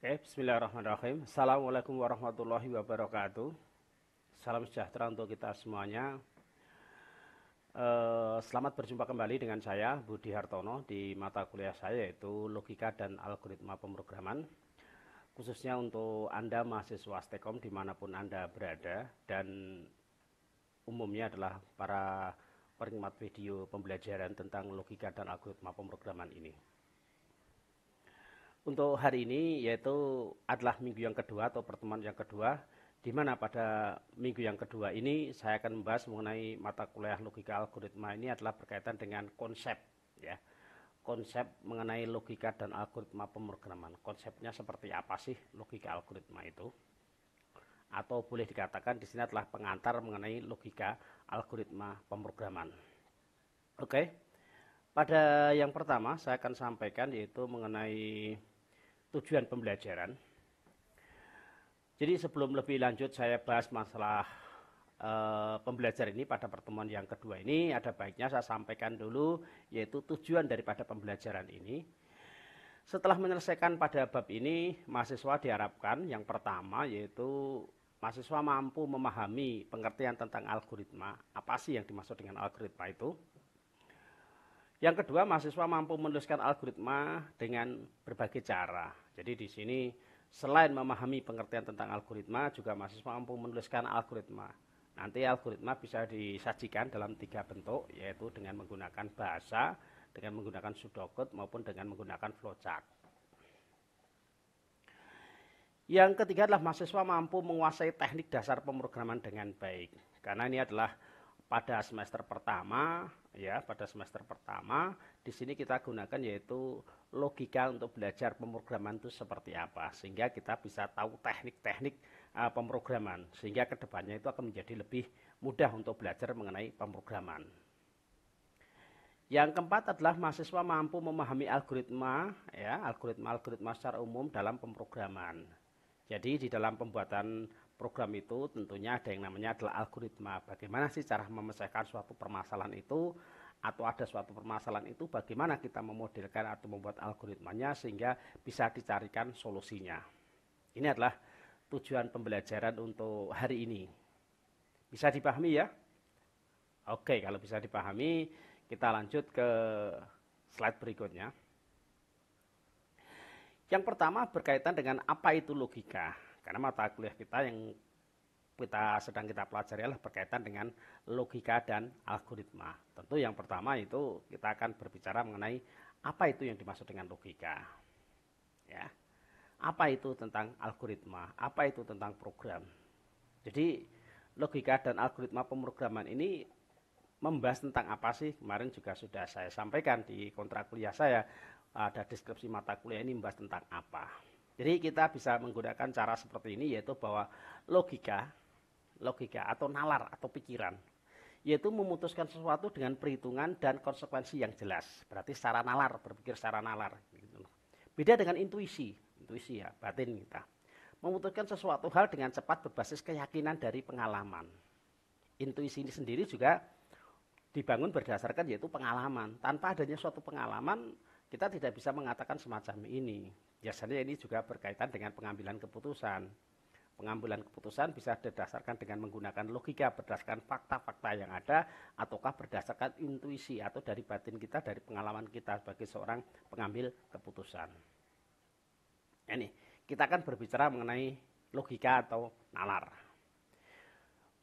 Oke, okay, bismillahirrahmanirrahim. Assalamualaikum warahmatullahi wabarakatuh. Salam sejahtera untuk kita semuanya. Eh, selamat berjumpa kembali dengan saya Budi Hartono di mata kuliah saya yaitu Logika dan Algoritma Pemrograman. Khususnya untuk Anda mahasiswa STEKOM dimanapun Anda berada dan umumnya adalah para penikmat video pembelajaran tentang logika dan algoritma pemrograman ini. Untuk hari ini yaitu adalah minggu yang kedua atau pertemuan yang kedua di mana pada minggu yang kedua ini saya akan membahas mengenai mata kuliah logika algoritma ini adalah berkaitan dengan konsep ya. Konsep mengenai logika dan algoritma pemrograman. Konsepnya seperti apa sih logika algoritma itu? Atau boleh dikatakan di sini adalah pengantar mengenai logika algoritma pemrograman. Oke. Okay? Pada yang pertama saya akan sampaikan yaitu mengenai tujuan pembelajaran. Jadi sebelum lebih lanjut saya bahas masalah e, eh, pembelajaran ini pada pertemuan yang kedua ini ada baiknya saya sampaikan dulu yaitu tujuan daripada pembelajaran ini. Setelah menyelesaikan pada bab ini mahasiswa diharapkan yang pertama yaitu mahasiswa mampu memahami pengertian tentang algoritma. Apa sih yang dimaksud dengan algoritma itu? Yang kedua, mahasiswa mampu menuliskan algoritma dengan berbagai cara. Jadi di sini selain memahami pengertian tentang algoritma, juga mahasiswa mampu menuliskan algoritma. Nanti algoritma bisa disajikan dalam tiga bentuk, yaitu dengan menggunakan bahasa, dengan menggunakan sudokut, maupun dengan menggunakan flowchart. Yang ketiga adalah mahasiswa mampu menguasai teknik dasar pemrograman dengan baik. Karena ini adalah pada semester pertama ya pada semester pertama di sini kita gunakan yaitu logika untuk belajar pemrograman itu seperti apa sehingga kita bisa tahu teknik-teknik uh, pemrograman sehingga kedepannya itu akan menjadi lebih mudah untuk belajar mengenai pemrograman. Yang keempat adalah mahasiswa mampu memahami algoritma ya algoritma algoritma secara umum dalam pemrograman. Jadi di dalam pembuatan program itu tentunya ada yang namanya adalah algoritma. Bagaimana sih cara memecahkan suatu permasalahan itu atau ada suatu permasalahan itu bagaimana kita memodelkan atau membuat algoritmanya sehingga bisa dicarikan solusinya. Ini adalah tujuan pembelajaran untuk hari ini. Bisa dipahami ya? Oke, kalau bisa dipahami, kita lanjut ke slide berikutnya. Yang pertama berkaitan dengan apa itu logika. Karena mata kuliah kita yang kita sedang kita pelajari adalah berkaitan dengan logika dan algoritma. Tentu yang pertama itu kita akan berbicara mengenai apa itu yang dimaksud dengan logika. Ya. Apa itu tentang algoritma? Apa itu tentang program? Jadi logika dan algoritma pemrograman ini membahas tentang apa sih? Kemarin juga sudah saya sampaikan di kontrak kuliah saya ada deskripsi mata kuliah ini membahas tentang apa. Jadi kita bisa menggunakan cara seperti ini yaitu bahwa logika, logika atau nalar atau pikiran yaitu memutuskan sesuatu dengan perhitungan dan konsekuensi yang jelas. Berarti secara nalar, berpikir secara nalar. Gitu. Beda dengan intuisi, intuisi ya batin kita. Memutuskan sesuatu hal dengan cepat berbasis keyakinan dari pengalaman. Intuisi ini sendiri juga dibangun berdasarkan yaitu pengalaman. Tanpa adanya suatu pengalaman, kita tidak bisa mengatakan semacam ini biasanya ini juga berkaitan dengan pengambilan keputusan. Pengambilan keputusan bisa didasarkan dengan menggunakan logika, berdasarkan fakta-fakta yang ada, ataukah berdasarkan intuisi atau dari batin kita, dari pengalaman kita sebagai seorang pengambil keputusan. Ini kita akan berbicara mengenai logika atau nalar.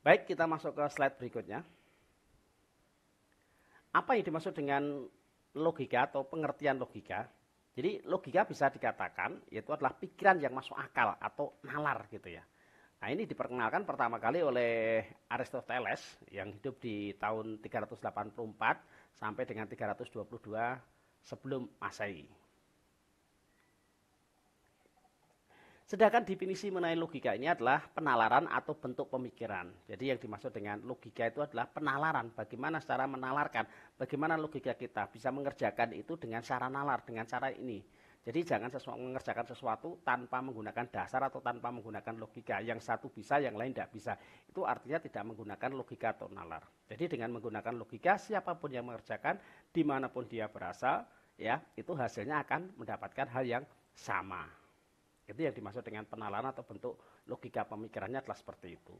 Baik, kita masuk ke slide berikutnya. Apa yang dimaksud dengan logika atau pengertian logika? Jadi logika bisa dikatakan yaitu adalah pikiran yang masuk akal atau nalar gitu ya. Nah ini diperkenalkan pertama kali oleh Aristoteles yang hidup di tahun 384 sampai dengan 322 sebelum masehi. Sedangkan definisi mengenai logika ini adalah penalaran atau bentuk pemikiran. Jadi yang dimaksud dengan logika itu adalah penalaran, bagaimana cara menalarkan, bagaimana logika kita bisa mengerjakan itu dengan cara nalar, dengan cara ini. Jadi jangan sesuatu, mengerjakan sesuatu tanpa menggunakan dasar atau tanpa menggunakan logika. Yang satu bisa, yang lain tidak bisa. Itu artinya tidak menggunakan logika atau nalar. Jadi dengan menggunakan logika, siapapun yang mengerjakan, dimanapun dia berasal, ya itu hasilnya akan mendapatkan hal yang sama. Itu yang dimaksud dengan penalaran atau bentuk logika pemikirannya adalah seperti itu.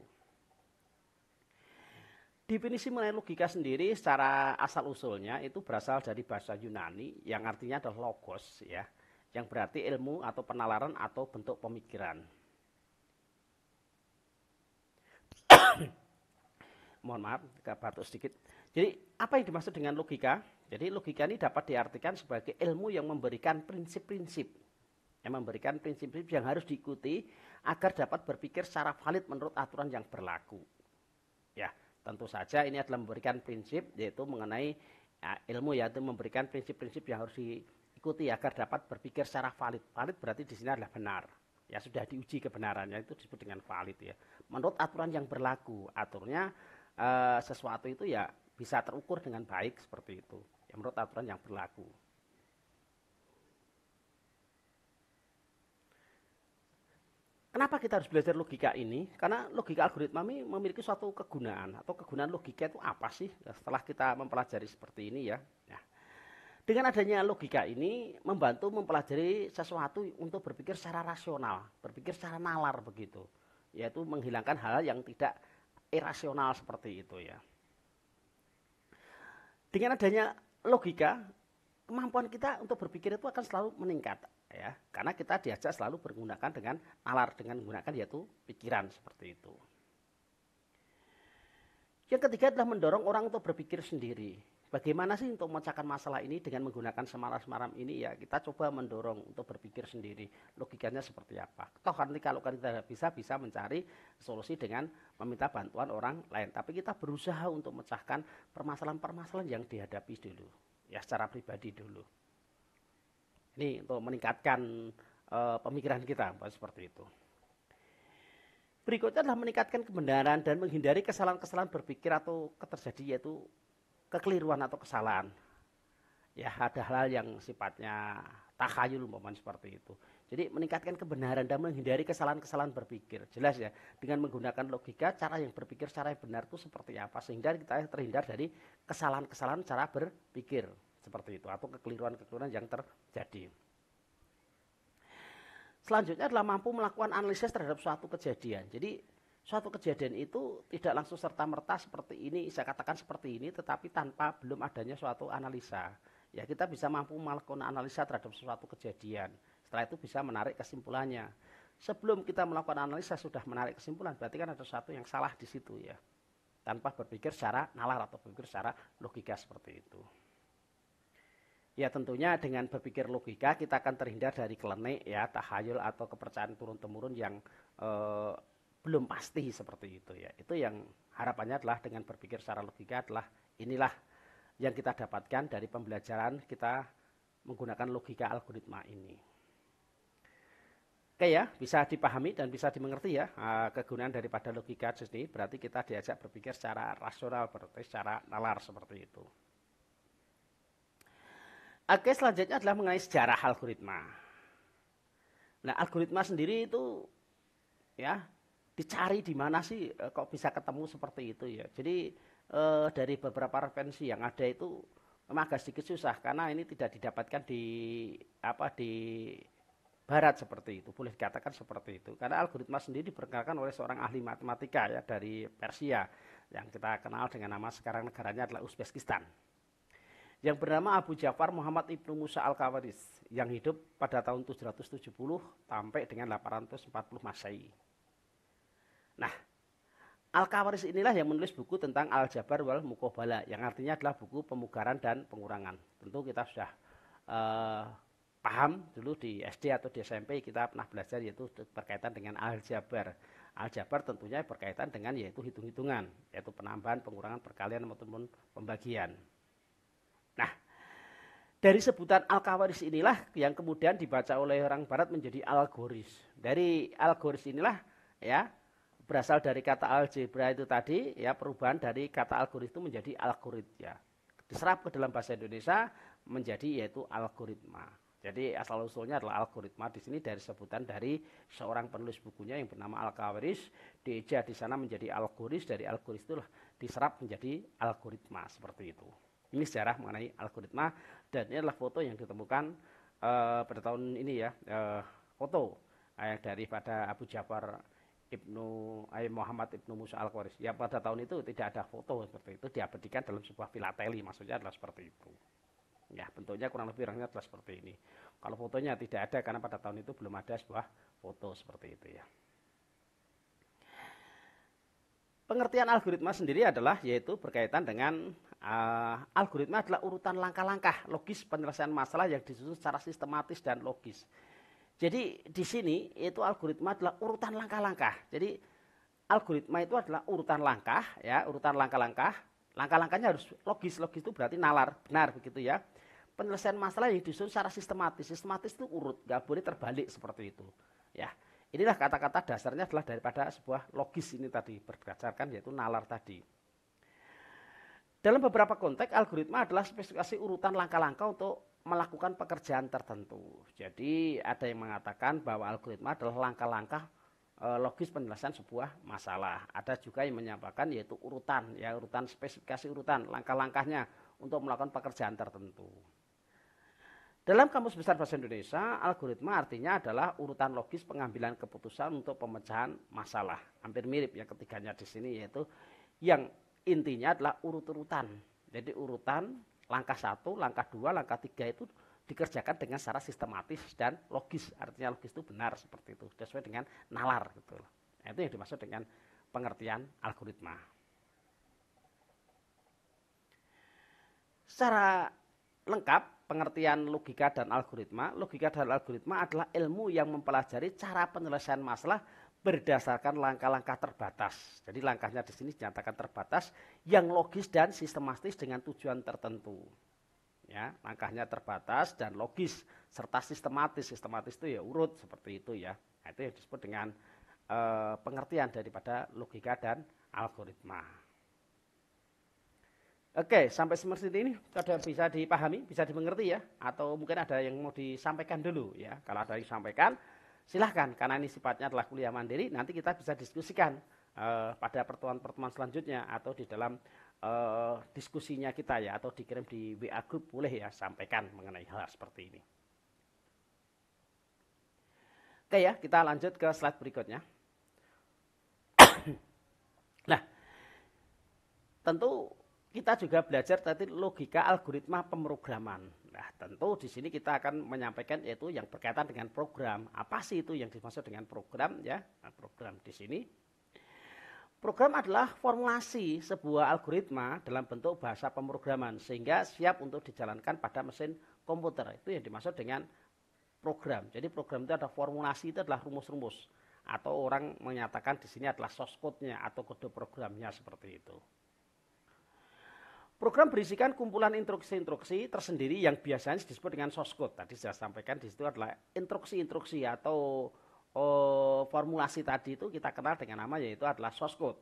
Definisi mengenai logika sendiri secara asal-usulnya itu berasal dari bahasa Yunani yang artinya adalah logos ya, yang berarti ilmu atau penalaran atau bentuk pemikiran. Mohon maaf, batuk sedikit. Jadi apa yang dimaksud dengan logika? Jadi logika ini dapat diartikan sebagai ilmu yang memberikan prinsip-prinsip yang memberikan prinsip-prinsip yang harus diikuti agar dapat berpikir secara valid menurut aturan yang berlaku. Ya, tentu saja ini adalah memberikan prinsip yaitu mengenai ya, ilmu yaitu memberikan prinsip-prinsip yang harus diikuti agar dapat berpikir secara valid. Valid berarti di sini adalah benar. Ya sudah diuji kebenarannya itu disebut dengan valid ya. Menurut aturan yang berlaku, aturnya e, sesuatu itu ya bisa terukur dengan baik seperti itu. Ya, menurut aturan yang berlaku. Kenapa kita harus belajar logika ini? Karena logika algoritma ini memiliki suatu kegunaan atau kegunaan logika itu apa sih? Setelah kita mempelajari seperti ini ya. Nah, dengan adanya logika ini membantu mempelajari sesuatu untuk berpikir secara rasional, berpikir secara nalar begitu. Yaitu menghilangkan hal yang tidak irasional seperti itu ya. Dengan adanya logika, kemampuan kita untuk berpikir itu akan selalu meningkat ya karena kita diajak selalu menggunakan dengan nalar dengan menggunakan yaitu pikiran seperti itu yang ketiga adalah mendorong orang untuk berpikir sendiri bagaimana sih untuk memecahkan masalah ini dengan menggunakan semalam semaram ini ya kita coba mendorong untuk berpikir sendiri logikanya seperti apa toh nanti kalau kita tidak bisa bisa mencari solusi dengan meminta bantuan orang lain tapi kita berusaha untuk memecahkan permasalahan-permasalahan yang dihadapi dulu ya secara pribadi dulu ini untuk meningkatkan uh, pemikiran kita seperti itu. Berikutnya adalah meningkatkan kebenaran dan menghindari kesalahan-kesalahan berpikir atau terjadi yaitu kekeliruan atau kesalahan. Ya ada hal hal yang sifatnya takhayul momen seperti itu. Jadi meningkatkan kebenaran dan menghindari kesalahan-kesalahan berpikir. Jelas ya, dengan menggunakan logika cara yang berpikir secara yang benar itu seperti apa sehingga kita terhindar dari kesalahan-kesalahan cara berpikir seperti itu atau kekeliruan-kekeliruan yang terjadi. Selanjutnya adalah mampu melakukan analisis terhadap suatu kejadian. Jadi suatu kejadian itu tidak langsung serta merta seperti ini, saya katakan seperti ini, tetapi tanpa belum adanya suatu analisa. Ya kita bisa mampu melakukan analisa terhadap suatu kejadian. Setelah itu bisa menarik kesimpulannya. Sebelum kita melakukan analisa sudah menarik kesimpulan, berarti kan ada sesuatu yang salah di situ ya. Tanpa berpikir secara nalar atau berpikir secara logika seperti itu. Ya tentunya dengan berpikir logika kita akan terhindar dari kelenik ya, tahayul atau kepercayaan turun-temurun yang eh, belum pasti seperti itu ya. Itu yang harapannya adalah dengan berpikir secara logika adalah inilah yang kita dapatkan dari pembelajaran kita menggunakan logika algoritma ini. Oke ya, bisa dipahami dan bisa dimengerti ya eh, kegunaan daripada logika ini berarti kita diajak berpikir secara rasional berarti secara nalar seperti itu. Oke, selanjutnya adalah mengenai sejarah algoritma. Nah, algoritma sendiri itu ya dicari di mana sih e, kok bisa ketemu seperti itu ya. Jadi eh, dari beberapa referensi yang ada itu memang agak sedikit susah karena ini tidak didapatkan di apa di barat seperti itu, boleh dikatakan seperti itu. Karena algoritma sendiri diperkenalkan oleh seorang ahli matematika ya dari Persia yang kita kenal dengan nama sekarang negaranya adalah Uzbekistan yang bernama Abu Ja'far Muhammad Ibnu Musa Al-Kawaris yang hidup pada tahun 770 sampai dengan 840 Masehi. Nah, Al-Kawaris inilah yang menulis buku tentang Al-Jabar wal Mukobala yang artinya adalah buku pemugaran dan pengurangan. Tentu kita sudah uh, paham dulu di SD atau di SMP kita pernah belajar yaitu berkaitan dengan aljabar. Aljabar tentunya berkaitan dengan yaitu hitung-hitungan, yaitu penambahan, pengurangan, perkalian maupun pembagian. Nah, dari sebutan Al-Kawaris inilah yang kemudian dibaca oleh orang barat menjadi algoris. Dari algoris inilah ya berasal dari kata algebra itu tadi ya perubahan dari kata algoritma itu menjadi algorit ya diserap ke dalam bahasa Indonesia menjadi yaitu algoritma. Jadi asal usulnya adalah algoritma di sini dari sebutan dari seorang penulis bukunya yang bernama Al-Kawaris dieja di sana menjadi algoris dari algoris itulah diserap menjadi algoritma seperti itu. Ini sejarah mengenai algoritma dan ini adalah foto yang ditemukan uh, pada tahun ini ya, uh, foto yang eh, daripada Abu Jafar Ibnu uh, Muhammad Ibnu Musa al Qoris. Ya pada tahun itu tidak ada foto seperti itu diabadikan dalam sebuah filateli maksudnya adalah seperti itu. Ya, bentuknya kurang lebih rangnya adalah seperti ini. Kalau fotonya tidak ada karena pada tahun itu belum ada sebuah foto seperti itu ya. Pengertian algoritma sendiri adalah yaitu berkaitan dengan uh, algoritma adalah urutan langkah-langkah logis penyelesaian masalah yang disusun secara sistematis dan logis. Jadi di sini itu algoritma adalah urutan langkah-langkah. Jadi algoritma itu adalah urutan langkah ya, urutan langkah-langkah. Langkah-langkahnya harus logis. Logis itu berarti nalar, benar begitu ya. Penyelesaian masalah yang disusun secara sistematis. Sistematis itu urut, nggak boleh terbalik seperti itu. Ya. Inilah kata-kata dasarnya adalah daripada sebuah logis ini tadi berdasarkan yaitu nalar tadi. Dalam beberapa konteks algoritma adalah spesifikasi urutan langkah-langkah untuk melakukan pekerjaan tertentu. Jadi ada yang mengatakan bahwa algoritma adalah langkah-langkah eh, logis penjelasan sebuah masalah. Ada juga yang menyampaikan yaitu urutan, ya urutan spesifikasi urutan, langkah-langkahnya untuk melakukan pekerjaan tertentu. Dalam Kamus Besar Bahasa Indonesia, algoritma artinya adalah urutan logis pengambilan keputusan untuk pemecahan masalah. Hampir mirip yang ketiganya di sini yaitu yang intinya adalah urut-urutan. Jadi urutan langkah satu, langkah dua, langkah tiga itu dikerjakan dengan secara sistematis dan logis. Artinya logis itu benar seperti itu, sesuai dengan nalar gitu. Nah, itu yang dimaksud dengan pengertian algoritma. Secara lengkap pengertian logika dan algoritma, logika dan algoritma adalah ilmu yang mempelajari cara penyelesaian masalah berdasarkan langkah-langkah terbatas. Jadi langkahnya di sini dinyatakan terbatas yang logis dan sistematis dengan tujuan tertentu. Ya, langkahnya terbatas dan logis serta sistematis. Sistematis itu ya urut seperti itu ya. Nah, itu yang disebut dengan e, pengertian daripada logika dan algoritma. Oke, sampai seperti ini sudah bisa dipahami, bisa dimengerti ya, atau mungkin ada yang mau disampaikan dulu ya. Kalau ada yang disampaikan, silahkan karena ini sifatnya adalah kuliah mandiri. Nanti kita bisa diskusikan uh, pada pertemuan-pertemuan selanjutnya atau di dalam uh, diskusinya kita ya, atau dikirim di WA group boleh ya sampaikan mengenai hal seperti ini. Oke ya, kita lanjut ke slide berikutnya. nah, tentu kita juga belajar tadi logika algoritma pemrograman. Nah, tentu di sini kita akan menyampaikan yaitu yang berkaitan dengan program. Apa sih itu yang dimaksud dengan program ya? Nah, program di sini program adalah formulasi sebuah algoritma dalam bentuk bahasa pemrograman sehingga siap untuk dijalankan pada mesin komputer. Itu yang dimaksud dengan program. Jadi program itu adalah formulasi itu adalah rumus-rumus atau orang menyatakan di sini adalah source code-nya atau kode programnya seperti itu. Program berisikan kumpulan instruksi-instruksi tersendiri yang biasanya disebut dengan source code. Tadi saya sampaikan di situ adalah instruksi-instruksi atau oh, formulasi tadi itu kita kenal dengan nama yaitu adalah source code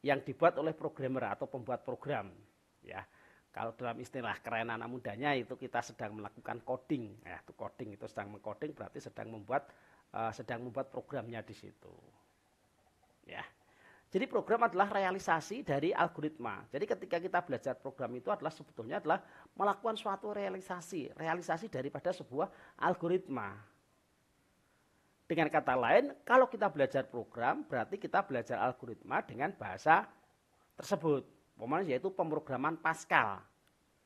yang dibuat oleh programmer atau pembuat program. Ya, kalau dalam istilah keren anak mudanya itu kita sedang melakukan coding. Ya, itu coding itu sedang mengcoding berarti sedang membuat uh, sedang membuat programnya di situ. Ya. Jadi program adalah realisasi dari algoritma. Jadi ketika kita belajar program itu adalah sebetulnya adalah melakukan suatu realisasi, realisasi daripada sebuah algoritma. Dengan kata lain, kalau kita belajar program berarti kita belajar algoritma dengan bahasa tersebut. Pemanis yaitu pemrograman Pascal.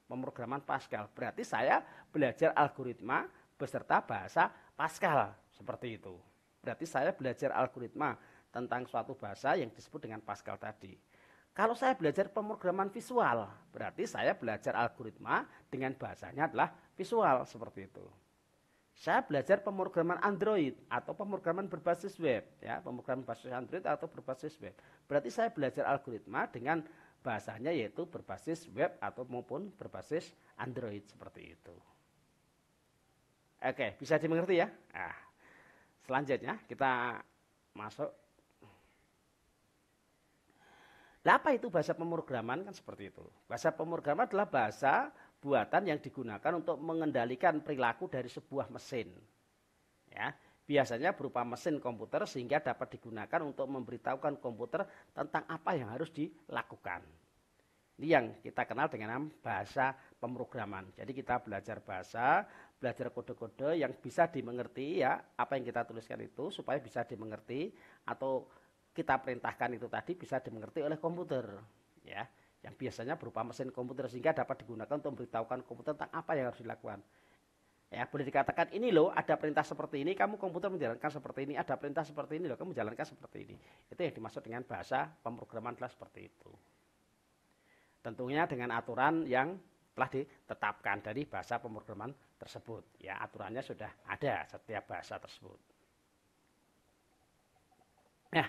Pemrograman Pascal berarti saya belajar algoritma beserta bahasa Pascal seperti itu. Berarti saya belajar algoritma tentang suatu bahasa yang disebut dengan Pascal tadi. Kalau saya belajar pemrograman visual, berarti saya belajar algoritma dengan bahasanya adalah visual seperti itu. Saya belajar pemrograman Android atau pemrograman berbasis web, ya, pemrograman berbasis Android atau berbasis web. Berarti saya belajar algoritma dengan bahasanya yaitu berbasis web atau maupun berbasis Android seperti itu. Oke, bisa dimengerti ya? Nah, selanjutnya kita masuk lah apa itu bahasa pemrograman kan seperti itu. Bahasa pemrograman adalah bahasa buatan yang digunakan untuk mengendalikan perilaku dari sebuah mesin. Ya, biasanya berupa mesin komputer sehingga dapat digunakan untuk memberitahukan komputer tentang apa yang harus dilakukan. Ini yang kita kenal dengan bahasa pemrograman. Jadi kita belajar bahasa, belajar kode-kode yang bisa dimengerti ya, apa yang kita tuliskan itu supaya bisa dimengerti atau kita perintahkan itu tadi bisa dimengerti oleh komputer ya yang biasanya berupa mesin komputer sehingga dapat digunakan untuk memberitahukan komputer tentang apa yang harus dilakukan. Ya, boleh dikatakan ini loh ada perintah seperti ini, kamu komputer menjalankan seperti ini, ada perintah seperti ini loh, kamu menjalankan seperti ini. Itu yang dimaksud dengan bahasa pemrograman telah seperti itu. Tentunya dengan aturan yang telah ditetapkan dari bahasa pemrograman tersebut. Ya, aturannya sudah ada setiap bahasa tersebut. Nah,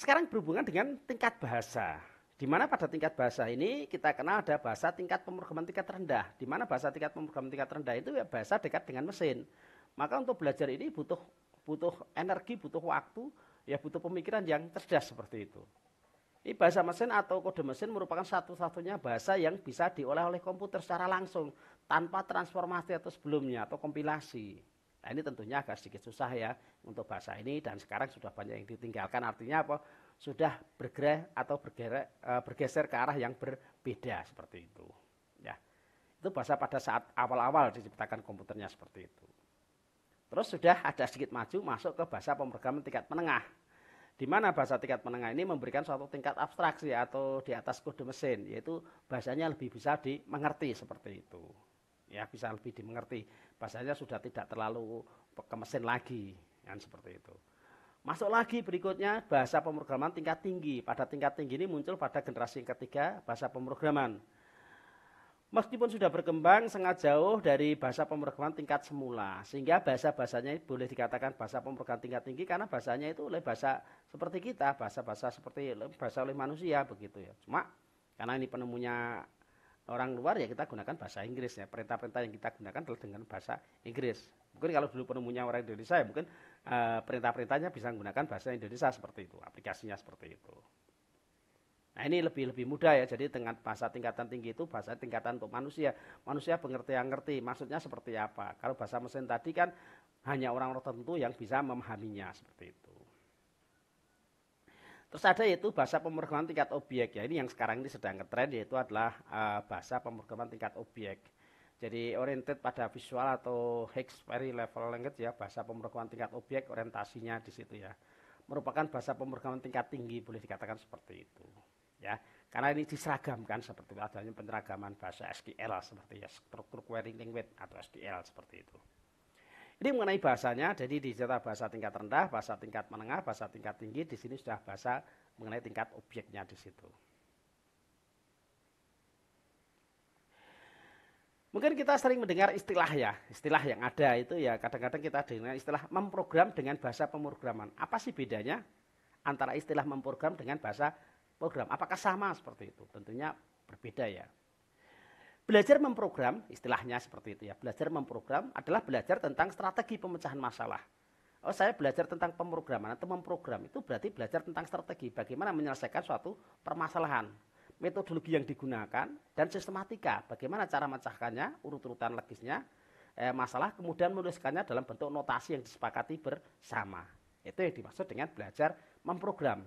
sekarang berhubungan dengan tingkat bahasa. Di mana pada tingkat bahasa ini kita kenal ada bahasa tingkat pemrograman tingkat rendah. Di mana bahasa tingkat pemrograman tingkat rendah itu ya bahasa dekat dengan mesin. Maka untuk belajar ini butuh butuh energi, butuh waktu, ya butuh pemikiran yang cerdas seperti itu. Ini bahasa mesin atau kode mesin merupakan satu-satunya bahasa yang bisa diolah oleh komputer secara langsung tanpa transformasi atau sebelumnya atau kompilasi. Nah ini tentunya agak sedikit susah ya untuk bahasa ini dan sekarang sudah banyak yang ditinggalkan artinya apa? Sudah bergerak atau bergerak e, bergeser ke arah yang berbeda seperti itu. Ya. Itu bahasa pada saat awal-awal diciptakan komputernya seperti itu. Terus sudah ada sedikit maju masuk ke bahasa pemrograman tingkat menengah. Di mana bahasa tingkat menengah ini memberikan suatu tingkat abstraksi atau di atas kode mesin, yaitu bahasanya lebih bisa dimengerti seperti itu ya bisa lebih dimengerti bahasanya sudah tidak terlalu ke mesin lagi kan seperti itu masuk lagi berikutnya bahasa pemrograman tingkat tinggi pada tingkat tinggi ini muncul pada generasi yang ketiga bahasa pemrograman Meskipun sudah berkembang sangat jauh dari bahasa pemrograman tingkat semula, sehingga bahasa-bahasanya boleh dikatakan bahasa pemrograman tingkat tinggi karena bahasanya itu oleh bahasa seperti kita, bahasa-bahasa seperti bahasa oleh manusia begitu ya. Cuma karena ini penemunya orang luar ya kita gunakan bahasa Inggris ya perintah-perintah yang kita gunakan adalah dengan bahasa Inggris mungkin kalau dulu penemunya orang Indonesia ya mungkin uh, perintah-perintahnya bisa menggunakan bahasa Indonesia seperti itu aplikasinya seperti itu nah ini lebih lebih mudah ya jadi dengan bahasa tingkatan tinggi itu bahasa tingkatan untuk manusia manusia pengerti yang ngerti maksudnya seperti apa kalau bahasa mesin tadi kan hanya orang tertentu yang bisa memahaminya seperti itu Terus ada yaitu bahasa pemrograman tingkat objek ya. Ini yang sekarang ini sedang ngetren yaitu adalah uh, bahasa pemrograman tingkat objek. Jadi oriented pada visual atau hex very level language ya, bahasa pemrograman tingkat objek orientasinya di situ ya. Merupakan bahasa pemrograman tingkat tinggi boleh dikatakan seperti itu. Ya, karena ini diseragamkan seperti adanya penyeragaman bahasa SQL seperti ya struktur query language atau SQL seperti itu. Ini mengenai bahasanya, jadi di cerita bahasa tingkat rendah, bahasa tingkat menengah, bahasa tingkat tinggi, di sini sudah bahasa mengenai tingkat objeknya di situ. Mungkin kita sering mendengar istilah ya, istilah yang ada itu ya kadang-kadang kita dengar istilah memprogram dengan bahasa pemrograman. Apa sih bedanya antara istilah memprogram dengan bahasa program? Apakah sama seperti itu? Tentunya berbeda ya. Belajar memprogram, istilahnya seperti itu ya, belajar memprogram adalah belajar tentang strategi pemecahan masalah. Oh, saya belajar tentang pemrograman atau memprogram itu berarti belajar tentang strategi bagaimana menyelesaikan suatu permasalahan, metodologi yang digunakan dan sistematika, bagaimana cara mencahkannya, urut-urutan logisnya, eh, masalah kemudian menuliskannya dalam bentuk notasi yang disepakati bersama. Itu yang dimaksud dengan belajar memprogram.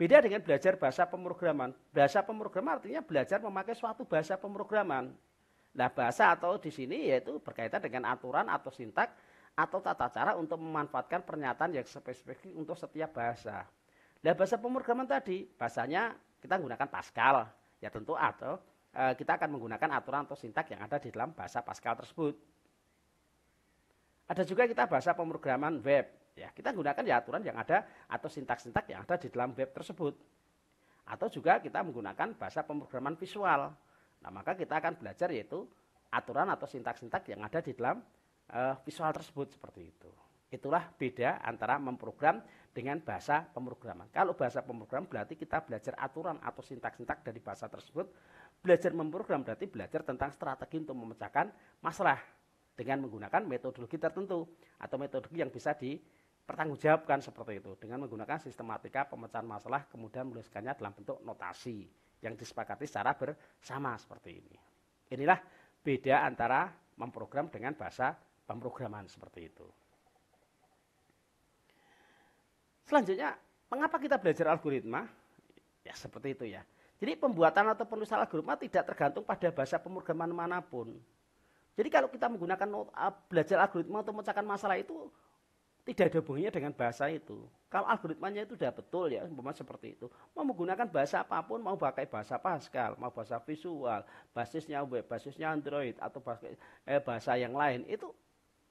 Beda dengan belajar bahasa pemrograman. Bahasa pemrograman artinya belajar memakai suatu bahasa pemrograman. Nah, bahasa atau di sini yaitu berkaitan dengan aturan atau sintak atau tata cara untuk memanfaatkan pernyataan yang spesifik untuk setiap bahasa. Nah, bahasa pemrograman tadi, bahasanya kita menggunakan Pascal, ya tentu atau e, kita akan menggunakan aturan atau sintak yang ada di dalam bahasa Pascal tersebut. Ada juga kita bahasa pemrograman web. Ya, kita gunakan ya aturan yang ada atau sintak-sintak yang ada di dalam web tersebut. Atau juga kita menggunakan bahasa pemrograman visual. Nah, maka kita akan belajar yaitu aturan atau sintak-sintak yang ada di dalam uh, visual tersebut seperti itu. Itulah beda antara memprogram dengan bahasa pemrograman. Kalau bahasa pemrogram berarti kita belajar aturan atau sintak-sintak dari bahasa tersebut. Belajar memprogram berarti belajar tentang strategi untuk memecahkan masalah dengan menggunakan metodologi tertentu atau metodologi yang bisa di pertanggungjawabkan seperti itu dengan menggunakan sistematika pemecahan masalah kemudian menuliskannya dalam bentuk notasi yang disepakati secara bersama seperti ini. Inilah beda antara memprogram dengan bahasa pemrograman seperti itu. Selanjutnya, mengapa kita belajar algoritma? Ya seperti itu ya. Jadi pembuatan atau penulisan algoritma tidak tergantung pada bahasa pemrograman manapun. Jadi kalau kita menggunakan eh, belajar algoritma untuk memecahkan masalah itu tidak ada hubungannya dengan bahasa itu. Kalau algoritmanya itu sudah betul ya, umpama seperti itu. Mau menggunakan bahasa apapun, mau pakai bahasa Pascal, mau bahasa visual, basisnya web, basisnya Android atau bahasa, eh, bahasa yang lain, itu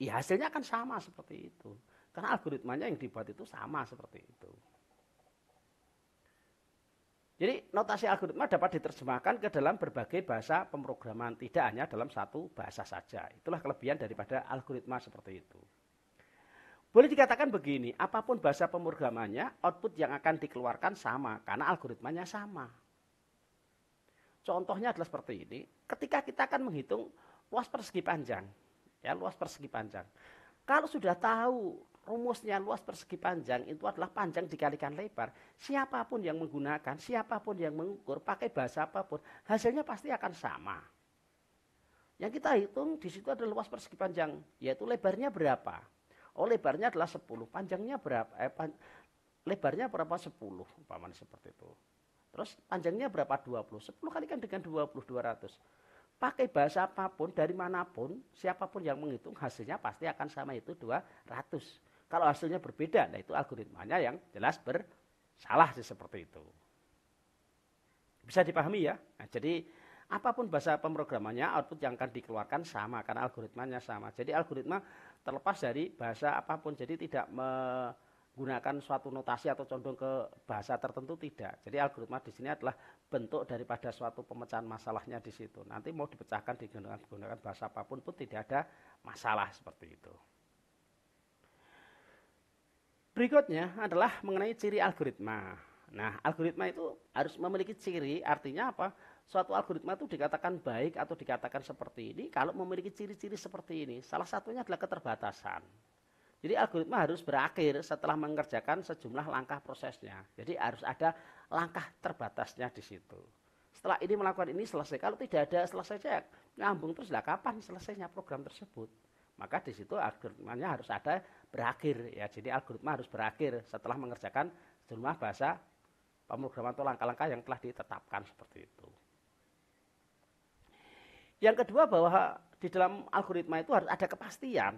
ya hasilnya akan sama seperti itu. Karena algoritmanya yang dibuat itu sama seperti itu. Jadi notasi algoritma dapat diterjemahkan ke dalam berbagai bahasa pemrograman, tidak hanya dalam satu bahasa saja. Itulah kelebihan daripada algoritma seperti itu. Boleh dikatakan begini, apapun bahasa pemrogramannya, output yang akan dikeluarkan sama karena algoritmanya sama. Contohnya adalah seperti ini, ketika kita akan menghitung luas persegi panjang, ya luas persegi panjang. Kalau sudah tahu rumusnya luas persegi panjang itu adalah panjang dikalikan lebar, siapapun yang menggunakan, siapapun yang mengukur, pakai bahasa apapun, hasilnya pasti akan sama. Yang kita hitung di situ adalah luas persegi panjang, yaitu lebarnya berapa Oh lebarnya adalah 10, panjangnya berapa? Eh, pan, lebarnya berapa 10, umpamanya seperti itu. Terus panjangnya berapa 20? 10 kan dengan 20, 200. Pakai bahasa apapun, dari manapun, siapapun yang menghitung hasilnya pasti akan sama itu 200. Kalau hasilnya berbeda, nah itu algoritmanya yang jelas bersalah sih seperti itu. Bisa dipahami ya? Nah, jadi apapun bahasa pemrogramannya output yang akan dikeluarkan sama karena algoritmanya sama. Jadi algoritma terlepas dari bahasa apapun jadi tidak menggunakan suatu notasi atau condong ke bahasa tertentu tidak. Jadi algoritma di sini adalah bentuk daripada suatu pemecahan masalahnya di situ. Nanti mau dipecahkan digunakan menggunakan bahasa apapun pun tidak ada masalah seperti itu. Berikutnya adalah mengenai ciri algoritma. Nah, algoritma itu harus memiliki ciri, artinya apa? suatu algoritma itu dikatakan baik atau dikatakan seperti ini kalau memiliki ciri-ciri seperti ini. Salah satunya adalah keterbatasan. Jadi algoritma harus berakhir setelah mengerjakan sejumlah langkah prosesnya. Jadi harus ada langkah terbatasnya di situ. Setelah ini melakukan ini selesai. Kalau tidak ada selesai cek, nyambung terus lah kapan selesainya program tersebut. Maka di situ algoritmanya harus ada berakhir ya. Jadi algoritma harus berakhir setelah mengerjakan sejumlah bahasa pemrograman atau langkah-langkah yang telah ditetapkan seperti itu. Yang kedua bahwa di dalam algoritma itu harus ada kepastian.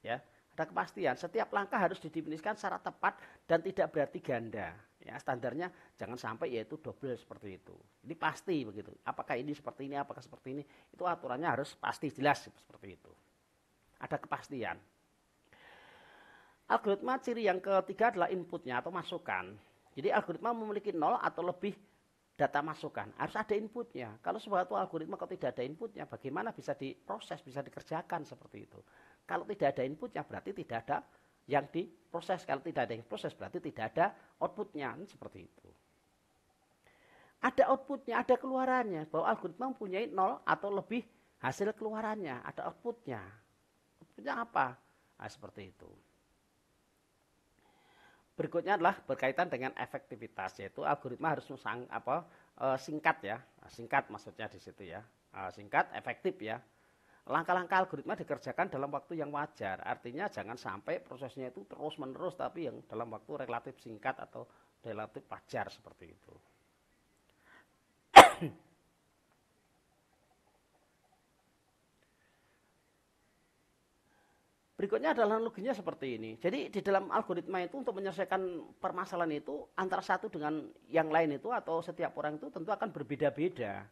Ya, ada kepastian. Setiap langkah harus didefinisikan secara tepat dan tidak berarti ganda. Ya, standarnya jangan sampai yaitu double seperti itu. Ini pasti begitu. Apakah ini seperti ini, apakah seperti ini, itu aturannya harus pasti jelas seperti itu. Ada kepastian. Algoritma ciri yang ketiga adalah inputnya atau masukan. Jadi algoritma memiliki nol atau lebih data masukan, harus ada inputnya. Kalau suatu algoritma kalau tidak ada inputnya, bagaimana bisa diproses, bisa dikerjakan seperti itu. Kalau tidak ada inputnya berarti tidak ada yang diproses. Kalau tidak ada yang proses berarti tidak ada outputnya, seperti itu. Ada outputnya, ada keluarannya, bahwa algoritma mempunyai nol atau lebih hasil keluarannya, ada outputnya. Outputnya apa? Nah, seperti itu. Berikutnya adalah berkaitan dengan efektivitas yaitu algoritma harus sang, apa eh, singkat ya, nah, singkat maksudnya di situ ya. Ah, singkat, efektif ya. Langkah-langkah algoritma dikerjakan dalam waktu yang wajar. Artinya jangan sampai prosesnya itu terus-menerus tapi yang dalam waktu relatif singkat atau relatif wajar seperti itu. Berikutnya adalah analoginya seperti ini. Jadi di dalam algoritma itu untuk menyelesaikan permasalahan itu antara satu dengan yang lain itu atau setiap orang itu tentu akan berbeda-beda.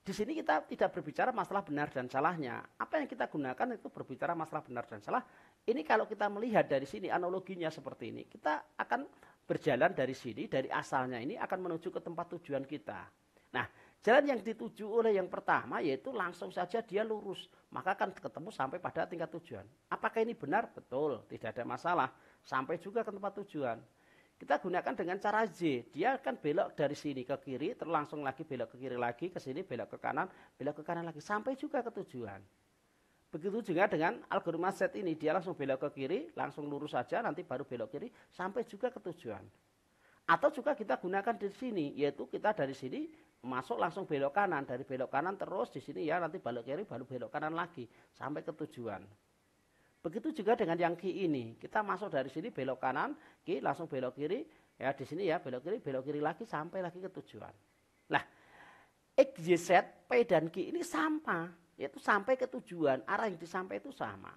Di sini kita tidak berbicara masalah benar dan salahnya. Apa yang kita gunakan itu berbicara masalah benar dan salah. Ini kalau kita melihat dari sini analoginya seperti ini, kita akan berjalan dari sini dari asalnya ini akan menuju ke tempat tujuan kita. Nah, jalan yang dituju oleh yang pertama yaitu langsung saja dia lurus maka akan ketemu sampai pada tingkat tujuan. Apakah ini benar? Betul, tidak ada masalah. Sampai juga ke tempat tujuan. Kita gunakan dengan cara Z. Dia akan belok dari sini ke kiri, terlangsung lagi belok ke kiri lagi, ke sini belok ke kanan, belok ke kanan lagi, sampai juga ke tujuan. Begitu juga dengan algoritma set ini, dia langsung belok ke kiri, langsung lurus saja, nanti baru belok kiri, sampai juga ke tujuan. Atau juga kita gunakan di sini, yaitu kita dari sini masuk langsung belok kanan dari belok kanan terus di sini ya nanti balik kiri baru belok kanan lagi sampai ke tujuan begitu juga dengan yang ki ini kita masuk dari sini belok kanan ki langsung belok kiri ya di sini ya belok kiri belok kiri lagi sampai lagi ke tujuan nah x y z p dan ki ini sama yaitu sampai ke tujuan arah yang disampai itu sama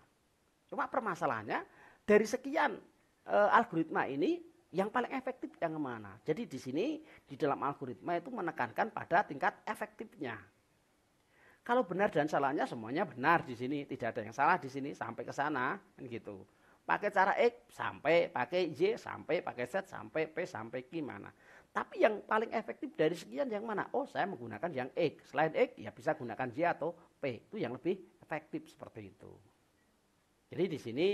cuma permasalahannya dari sekian e, algoritma ini yang paling efektif yang mana? Jadi di sini di dalam algoritma itu menekankan pada tingkat efektifnya. Kalau benar dan salahnya semuanya benar di sini, tidak ada yang salah di sini sampai ke sana kan gitu. Pakai cara X sampai, pakai Y sampai, pakai Z sampai, P sampai Q mana. Tapi yang paling efektif dari sekian yang mana? Oh, saya menggunakan yang X. Selain X ya bisa gunakan Y atau P. Itu yang lebih efektif seperti itu. Jadi di sini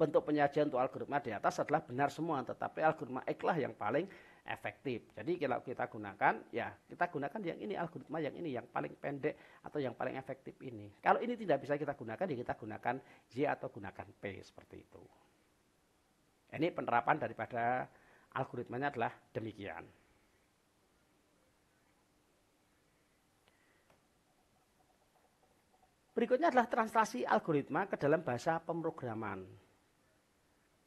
bentuk penyajian untuk algoritma di atas adalah benar semua, tetapi algoritma X yang paling efektif. Jadi kalau kita gunakan, ya kita gunakan yang ini algoritma yang ini yang paling pendek atau yang paling efektif ini. Kalau ini tidak bisa kita gunakan, ya kita gunakan Y atau gunakan P seperti itu. Ini penerapan daripada algoritmanya adalah demikian. Berikutnya adalah translasi algoritma ke dalam bahasa pemrograman.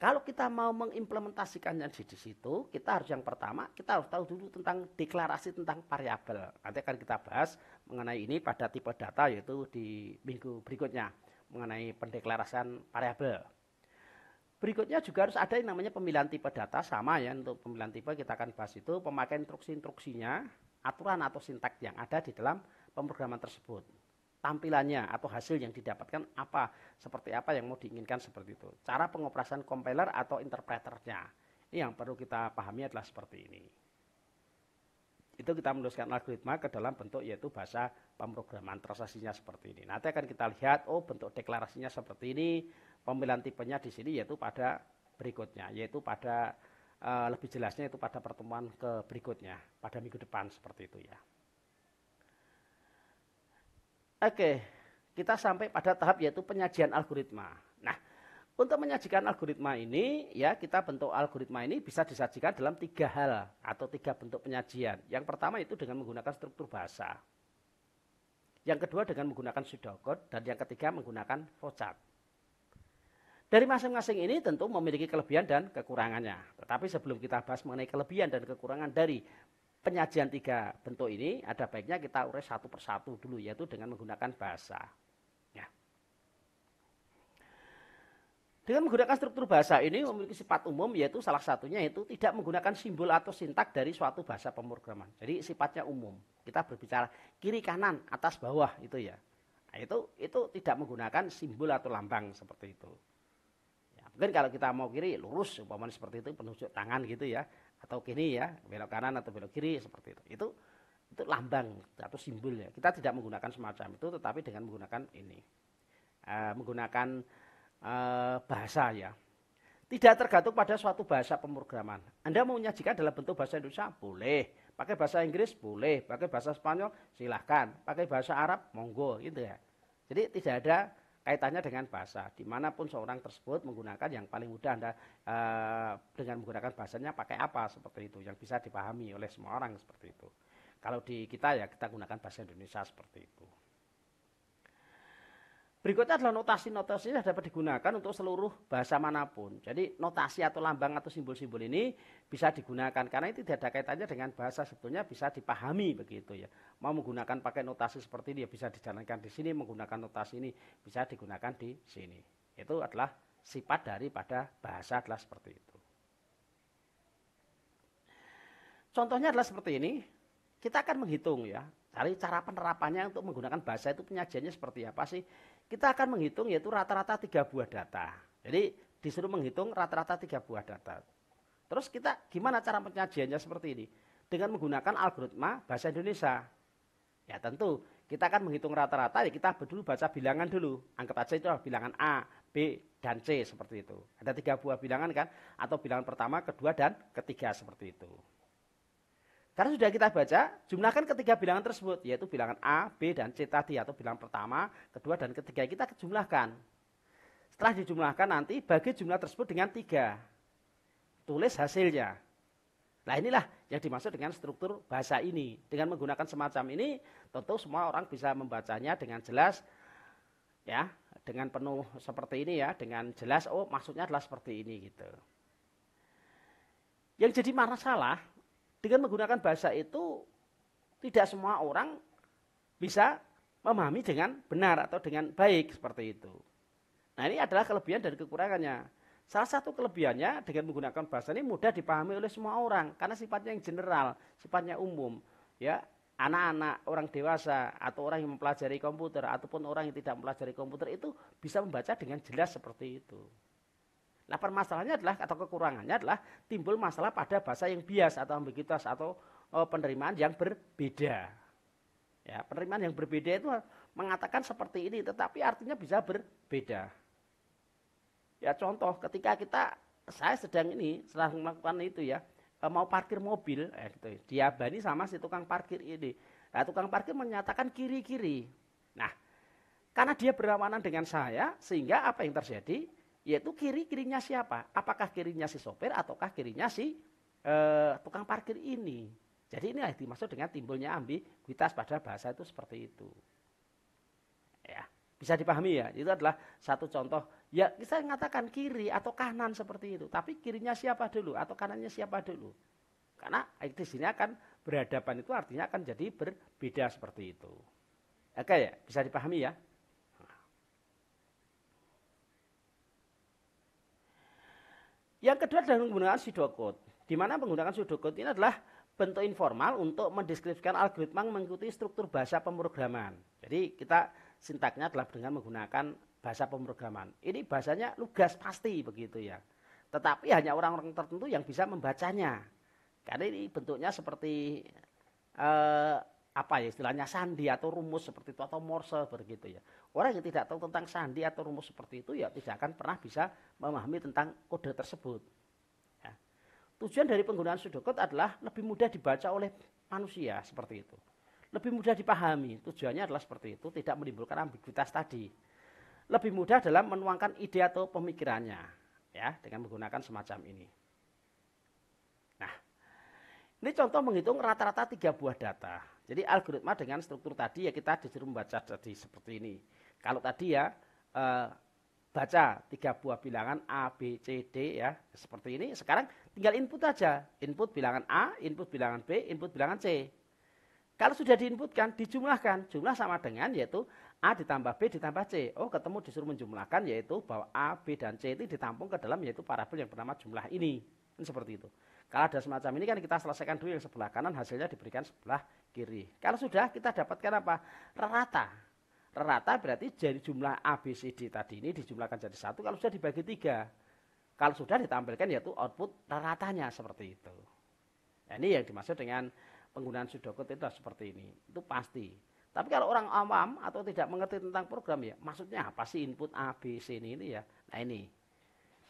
Kalau kita mau mengimplementasikannya di situ, kita harus yang pertama kita harus tahu dulu tentang deklarasi tentang variabel. Nanti akan kita bahas mengenai ini pada tipe data yaitu di minggu berikutnya mengenai pendeklarasian variabel. Berikutnya juga harus ada yang namanya pemilihan tipe data sama ya untuk pemilihan tipe kita akan bahas itu pemakaian instruksi-instruksinya, aturan atau sintak yang ada di dalam pemrograman tersebut tampilannya atau hasil yang didapatkan apa, seperti apa yang mau diinginkan seperti itu. Cara pengoperasian compiler atau interpreternya. Ini yang perlu kita pahami adalah seperti ini. Itu kita menuliskan algoritma ke dalam bentuk yaitu bahasa pemrograman transaksinya seperti ini. Nanti akan kita lihat, oh bentuk deklarasinya seperti ini, pemilihan tipenya di sini yaitu pada berikutnya, yaitu pada eh, lebih jelasnya itu pada pertemuan ke berikutnya pada minggu depan seperti itu ya. Oke, kita sampai pada tahap yaitu penyajian algoritma. Nah, untuk menyajikan algoritma ini, ya kita bentuk algoritma ini bisa disajikan dalam tiga hal atau tiga bentuk penyajian. Yang pertama itu dengan menggunakan struktur bahasa. Yang kedua dengan menggunakan pseudocode dan yang ketiga menggunakan flowchart. Dari masing-masing ini tentu memiliki kelebihan dan kekurangannya. Tetapi sebelum kita bahas mengenai kelebihan dan kekurangan dari penyajian tiga bentuk ini ada baiknya kita urai satu persatu dulu yaitu dengan menggunakan bahasa. Ya. Dengan menggunakan struktur bahasa ini memiliki sifat umum yaitu salah satunya itu tidak menggunakan simbol atau sintak dari suatu bahasa pemrograman. Jadi sifatnya umum. Kita berbicara kiri kanan atas bawah itu ya. Nah, itu itu tidak menggunakan simbol atau lambang seperti itu. Ya, mungkin kalau kita mau kiri lurus umpamanya seperti itu penunjuk tangan gitu ya atau kini ya belok kanan atau belok kiri seperti itu itu itu lambang atau simbol ya kita tidak menggunakan semacam itu tetapi dengan menggunakan ini uh, menggunakan uh, bahasa ya tidak tergantung pada suatu bahasa pemrograman anda mau menyajikan dalam bentuk bahasa Indonesia boleh pakai bahasa Inggris boleh pakai bahasa Spanyol silahkan pakai bahasa Arab monggo gitu ya jadi tidak ada kaitannya dengan bahasa. Dimanapun seorang tersebut menggunakan yang paling mudah Anda e, dengan menggunakan bahasanya pakai apa seperti itu yang bisa dipahami oleh semua orang seperti itu. Kalau di kita ya kita gunakan bahasa Indonesia seperti itu. Berikutnya adalah notasi-notasi yang dapat digunakan untuk seluruh bahasa manapun. Jadi notasi atau lambang atau simbol-simbol ini bisa digunakan karena itu tidak ada kaitannya dengan bahasa sebetulnya bisa dipahami begitu ya. Mau menggunakan pakai notasi seperti ini ya bisa dijalankan di sini, menggunakan notasi ini bisa digunakan di sini. Itu adalah sifat daripada bahasa adalah seperti itu. Contohnya adalah seperti ini. Kita akan menghitung ya, cari cara penerapannya untuk menggunakan bahasa itu penyajiannya seperti apa sih? Kita akan menghitung yaitu rata-rata tiga buah data. Jadi disuruh menghitung rata-rata tiga buah data. Terus kita gimana cara penyajiannya seperti ini? Dengan menggunakan algoritma bahasa Indonesia. Ya tentu kita akan menghitung rata-rata ya kita dulu baca bilangan dulu. Anggap aja itu bilangan A, B, dan C seperti itu. Ada tiga buah bilangan kan? Atau bilangan pertama, kedua, dan ketiga seperti itu. Karena sudah kita baca, jumlahkan ketiga bilangan tersebut, yaitu bilangan A, B, dan C tadi, atau bilangan pertama, kedua, dan ketiga, kita kejumlahkan. Setelah dijumlahkan nanti, bagi jumlah tersebut dengan tiga. Tulis hasilnya. Nah inilah yang dimaksud dengan struktur bahasa ini. Dengan menggunakan semacam ini, tentu semua orang bisa membacanya dengan jelas, ya, dengan penuh seperti ini ya, dengan jelas, oh maksudnya adalah seperti ini gitu. Yang jadi masalah dengan menggunakan bahasa itu tidak semua orang bisa memahami dengan benar atau dengan baik seperti itu. Nah ini adalah kelebihan dan kekurangannya. Salah satu kelebihannya dengan menggunakan bahasa ini mudah dipahami oleh semua orang karena sifatnya yang general, sifatnya umum. Ya, anak-anak, orang dewasa, atau orang yang mempelajari komputer, ataupun orang yang tidak mempelajari komputer itu bisa membaca dengan jelas seperti itu. Nah permasalahannya adalah atau kekurangannya adalah timbul masalah pada bahasa yang bias atau ambiguitas atau oh, penerimaan yang berbeda. Ya, penerimaan yang berbeda itu mengatakan seperti ini tetapi artinya bisa berbeda. Ya contoh ketika kita saya sedang ini setelah melakukan itu ya eh, mau parkir mobil eh, gitu, ya, bani sama si tukang parkir ini. Nah, tukang parkir menyatakan kiri-kiri. Nah, karena dia berlawanan dengan saya sehingga apa yang terjadi? Yaitu kiri-kirinya siapa? Apakah kirinya si sopir ataukah kirinya si e, tukang parkir ini? Jadi ini yang dimaksud dengan timbulnya ambiguitas pada bahasa itu seperti itu. Ya, bisa dipahami ya. Itu adalah satu contoh. Ya, kita mengatakan kiri atau kanan seperti itu. Tapi kirinya siapa dulu atau kanannya siapa dulu? Karena di sini akan berhadapan itu artinya akan jadi berbeda seperti itu. Oke ya, bisa dipahami ya. Yang kedua adalah menggunakan pseudocode. Di mana menggunakan pseudocode ini adalah bentuk informal untuk mendeskripsikan algoritma mengikuti struktur bahasa pemrograman. Jadi kita sintaknya adalah dengan menggunakan bahasa pemrograman. Ini bahasanya lugas pasti begitu ya. Tetapi hanya orang-orang tertentu yang bisa membacanya. Karena ini bentuknya seperti eh, apa ya istilahnya sandi atau rumus seperti itu atau morse begitu ya. Orang yang tidak tahu tentang sandi atau rumus seperti itu ya tidak akan pernah bisa memahami tentang kode tersebut. Ya. Tujuan dari penggunaan sudokot adalah lebih mudah dibaca oleh manusia seperti itu. Lebih mudah dipahami, tujuannya adalah seperti itu, tidak menimbulkan ambiguitas tadi. Lebih mudah dalam menuangkan ide atau pemikirannya ya dengan menggunakan semacam ini. Nah, ini contoh menghitung rata-rata tiga buah data jadi algoritma dengan struktur tadi ya kita disuruh membaca tadi seperti ini. Kalau tadi ya e, baca tiga buah bilangan A, B, C, D ya seperti ini. Sekarang tinggal input aja. Input bilangan A, input bilangan B, input bilangan C. Kalau sudah diinputkan, dijumlahkan. Jumlah sama dengan yaitu A ditambah B ditambah C. Oh ketemu disuruh menjumlahkan yaitu bahwa A, B, dan C itu ditampung ke dalam yaitu parabel yang bernama jumlah ini. Ini kan seperti itu. Kalau ada semacam ini kan kita selesaikan dulu yang sebelah kanan, hasilnya diberikan sebelah kiri. Kalau sudah kita dapatkan apa? Rata. Rata berarti jadi jumlah ABCD tadi ini dijumlahkan jadi satu kalau sudah dibagi tiga. Kalau sudah ditampilkan yaitu output ratanya seperti itu. Nah, ini yang dimaksud dengan penggunaan sudoku itu seperti ini. Itu pasti. Tapi kalau orang awam atau tidak mengerti tentang program ya, maksudnya apa sih input ABC ini, ini ya? Nah ini,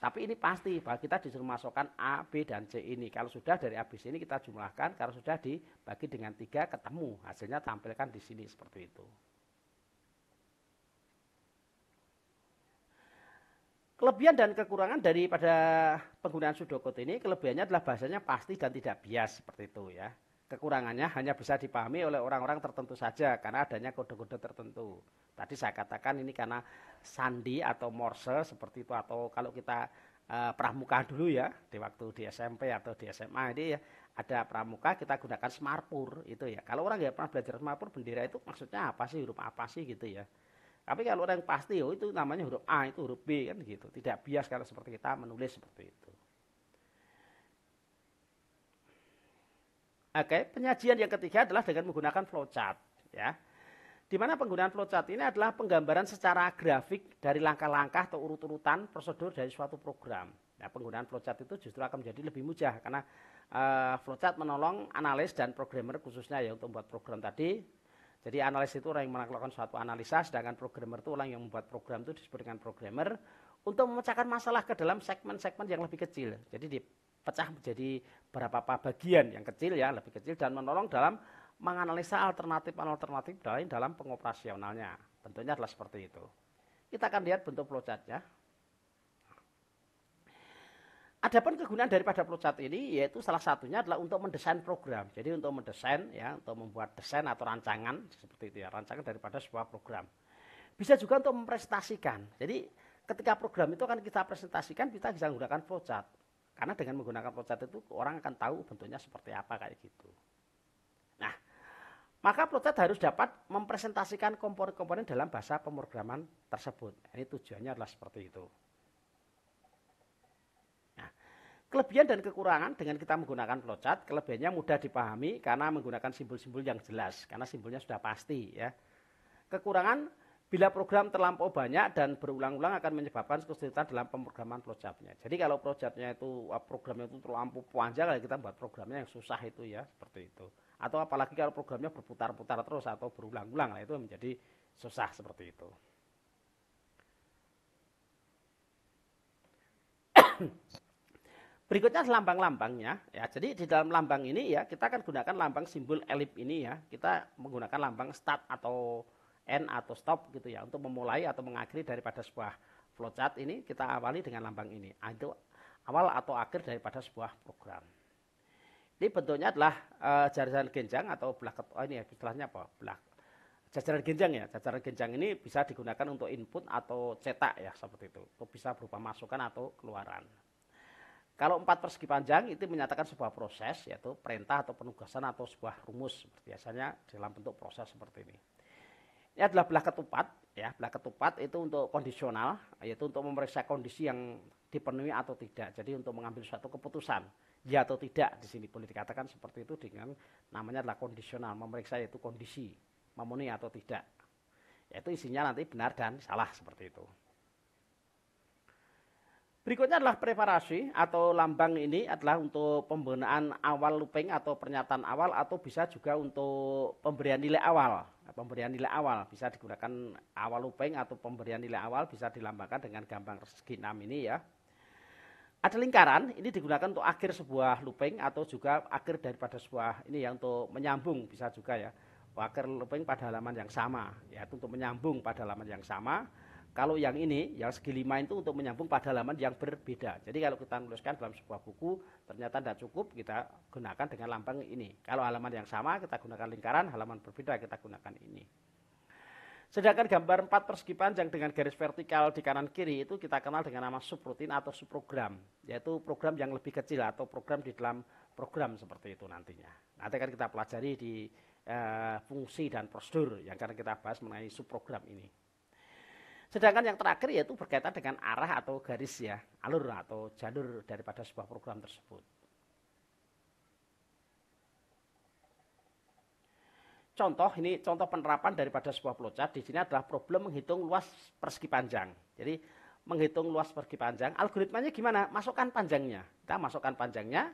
tapi ini pasti bahwa kita disuruh masukkan A, B, dan C ini. Kalau sudah dari A, B, C ini kita jumlahkan. Kalau sudah dibagi dengan tiga ketemu. Hasilnya tampilkan di sini seperti itu. Kelebihan dan kekurangan daripada penggunaan sudokot ini, kelebihannya adalah bahasanya pasti dan tidak bias seperti itu ya kekurangannya hanya bisa dipahami oleh orang-orang tertentu saja karena adanya kode-kode tertentu. Tadi saya katakan ini karena sandi atau morse seperti itu atau kalau kita e, pramuka dulu ya di waktu di SMP atau di SMA ini ya ada pramuka kita gunakan smartpur itu ya. Kalau orang nggak pernah belajar smartpur bendera itu maksudnya apa sih huruf apa sih gitu ya. Tapi kalau orang pasti oh itu namanya huruf A itu huruf B kan gitu. Tidak bias kalau seperti kita menulis seperti itu. Oke, penyajian yang ketiga adalah dengan menggunakan flowchart ya. Di mana penggunaan flowchart ini adalah penggambaran secara grafik dari langkah-langkah atau urut-urutan prosedur dari suatu program. Nah, penggunaan flowchart itu justru akan menjadi lebih mudah karena uh, flowchart menolong analis dan programmer khususnya ya untuk membuat program tadi. Jadi analis itu orang yang melakukan suatu analisa, sedangkan programmer itu orang yang membuat program itu disebut dengan programmer untuk memecahkan masalah ke dalam segmen-segmen yang lebih kecil. Jadi di pecah menjadi beberapa bagian yang kecil ya, lebih kecil dan menolong dalam menganalisa alternatif-alternatif lain dalam pengoperasionalnya. tentunya adalah seperti itu. Kita akan lihat bentuk flowchartnya. Adapun kegunaan daripada flowchart ini yaitu salah satunya adalah untuk mendesain program. Jadi untuk mendesain ya, untuk membuat desain atau rancangan seperti itu ya, rancangan daripada sebuah program. Bisa juga untuk mempresentasikan. Jadi ketika program itu akan kita presentasikan, kita bisa menggunakan flowchart. Karena dengan menggunakan flowchart itu orang akan tahu bentuknya seperti apa kayak gitu. Nah, maka flowchart harus dapat mempresentasikan komponen-komponen dalam bahasa pemrograman tersebut. Ini tujuannya adalah seperti itu. Nah, kelebihan dan kekurangan dengan kita menggunakan flowchart, kelebihannya mudah dipahami karena menggunakan simbol-simbol yang jelas, karena simbolnya sudah pasti ya. Kekurangan Bila program terlampau banyak dan berulang-ulang akan menyebabkan kesulitan dalam pemrograman projectnya. Jadi kalau projectnya itu uh, programnya itu terlampau panjang, ya kita buat programnya yang susah itu ya seperti itu. Atau apalagi kalau programnya berputar-putar terus atau berulang-ulang, nah itu menjadi susah seperti itu. Berikutnya lambang-lambangnya ya. Jadi di dalam lambang ini ya kita akan gunakan lambang simbol elip ini ya. Kita menggunakan lambang start atau end atau stop gitu ya untuk memulai atau mengakhiri daripada sebuah flowchart ini kita awali dengan lambang ini itu awal atau akhir daripada sebuah program ini bentuknya adalah e, jajaran genjang atau belah ketua oh ini ya istilahnya apa belah jajaran genjang ya jajaran genjang ini bisa digunakan untuk input atau cetak ya seperti itu atau bisa berupa masukan atau keluaran kalau empat persegi panjang itu menyatakan sebuah proses yaitu perintah atau penugasan atau sebuah rumus biasanya dalam bentuk proses seperti ini. Ini ya, adalah belah ketupat, ya belah ketupat itu untuk kondisional, yaitu untuk memeriksa kondisi yang dipenuhi atau tidak. Jadi untuk mengambil suatu keputusan, ya atau tidak di sini boleh dikatakan seperti itu dengan namanya adalah kondisional, memeriksa yaitu kondisi memenuhi atau tidak. Yaitu isinya nanti benar dan salah seperti itu. Berikutnya adalah preparasi atau lambang ini adalah untuk pembinaan awal looping atau pernyataan awal atau bisa juga untuk pemberian nilai awal. Nah, pemberian nilai awal bisa digunakan awal looping atau pemberian nilai awal bisa dilambangkan dengan gambar segi 6 ini ya. Ada lingkaran, ini digunakan untuk akhir sebuah looping atau juga akhir daripada sebuah ini yang untuk menyambung bisa juga ya. Akhir looping pada halaman yang sama, yaitu untuk menyambung pada halaman yang sama kalau yang ini, yang segi lima itu untuk menyambung pada halaman yang berbeda. Jadi kalau kita menuliskan dalam sebuah buku, ternyata tidak cukup, kita gunakan dengan lambang ini. Kalau halaman yang sama, kita gunakan lingkaran, halaman berbeda kita gunakan ini. Sedangkan gambar empat persegi panjang dengan garis vertikal di kanan kiri itu kita kenal dengan nama subrutin atau subprogram, yaitu program yang lebih kecil atau program di dalam program seperti itu nantinya. Nanti akan kita pelajari di e, fungsi dan prosedur yang akan kita bahas mengenai subprogram ini. Sedangkan yang terakhir yaitu berkaitan dengan arah atau garis ya, alur atau jalur daripada sebuah program tersebut. Contoh ini contoh penerapan daripada sebuah flowchart di sini adalah problem menghitung luas persegi panjang. Jadi menghitung luas persegi panjang, algoritmanya gimana? Masukkan panjangnya. Kita masukkan panjangnya,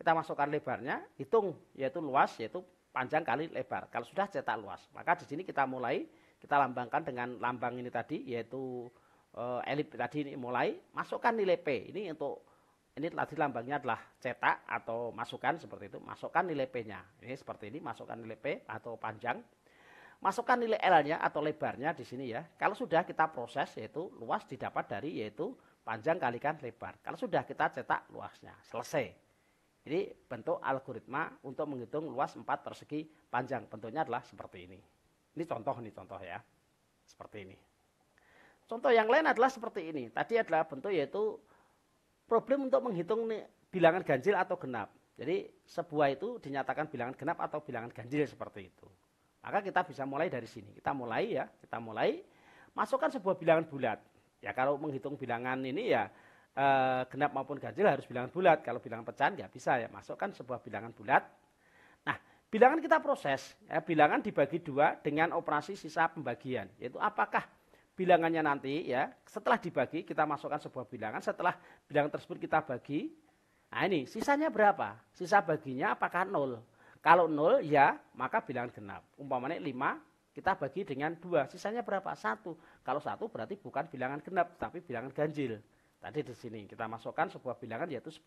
kita masukkan lebarnya, hitung yaitu luas yaitu panjang kali lebar. Kalau sudah cetak luas, maka di sini kita mulai kita lambangkan dengan lambang ini tadi yaitu uh, elip tadi ini mulai masukkan nilai P ini untuk ini tadi lambangnya adalah cetak atau masukan seperti itu masukkan nilai P-nya ini seperti ini masukkan nilai P atau panjang masukkan nilai L-nya atau lebarnya di sini ya kalau sudah kita proses yaitu luas didapat dari yaitu panjang kalikan lebar kalau sudah kita cetak luasnya selesai ini bentuk algoritma untuk menghitung luas 4 persegi panjang bentuknya adalah seperti ini ini contoh nih contoh ya. Seperti ini. Contoh yang lain adalah seperti ini. Tadi adalah bentuk yaitu problem untuk menghitung nih, bilangan ganjil atau genap. Jadi sebuah itu dinyatakan bilangan genap atau bilangan ganjil seperti itu. Maka kita bisa mulai dari sini. Kita mulai ya, kita mulai masukkan sebuah bilangan bulat. Ya kalau menghitung bilangan ini ya eh, genap maupun ganjil harus bilangan bulat. Kalau bilangan pecahan nggak bisa ya. Masukkan sebuah bilangan bulat Bilangan kita proses, ya, bilangan dibagi dua dengan operasi sisa pembagian, yaitu apakah bilangannya nanti ya setelah dibagi kita masukkan sebuah bilangan, setelah bilangan tersebut kita bagi, nah ini sisanya berapa? Sisa baginya apakah nol? Kalau nol ya maka bilangan genap. Umpamanya lima kita bagi dengan dua, sisanya berapa? Satu. Kalau satu berarti bukan bilangan genap tapi bilangan ganjil. Tadi di sini kita masukkan sebuah bilangan yaitu 10.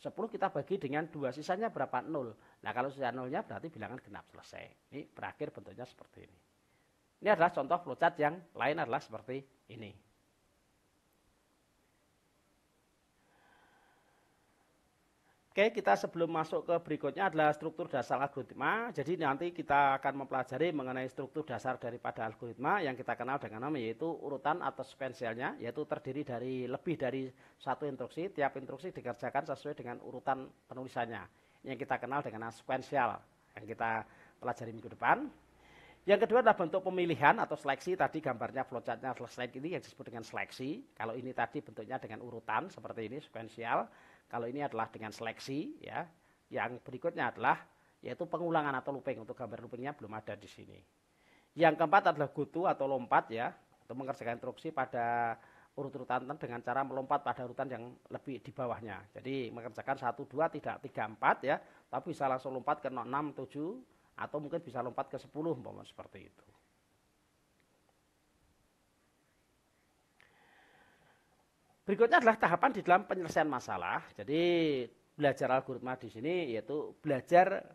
10 kita bagi dengan dua sisanya berapa? 0. Nah, kalau sisa 0 berarti bilangan genap selesai. Ini berakhir bentuknya seperti ini. Ini adalah contoh flowchart yang lain adalah seperti ini. Oke, kita sebelum masuk ke berikutnya adalah struktur dasar algoritma. Jadi nanti kita akan mempelajari mengenai struktur dasar daripada algoritma yang kita kenal dengan nama yaitu urutan atau sekuensialnya, yaitu terdiri dari lebih dari satu instruksi. Tiap instruksi dikerjakan sesuai dengan urutan penulisannya yang kita kenal dengan sekuensial yang kita pelajari minggu depan. Yang kedua adalah bentuk pemilihan atau seleksi. Tadi gambarnya flowchartnya slide ini yang disebut dengan seleksi. Kalau ini tadi bentuknya dengan urutan seperti ini sekuensial. Kalau ini adalah dengan seleksi ya. Yang berikutnya adalah yaitu pengulangan atau looping. Untuk gambar loopingnya belum ada di sini. Yang keempat adalah gutu atau lompat ya, untuk mengerjakan instruksi pada urut-urutan dengan cara melompat pada urutan yang lebih di bawahnya. Jadi mengerjakan satu dua tidak tiga empat ya, tapi bisa langsung lompat ke 6, 7, atau mungkin bisa lompat ke sepuluh, umpama seperti itu. Berikutnya adalah tahapan di dalam penyelesaian masalah. Jadi belajar algoritma di sini yaitu belajar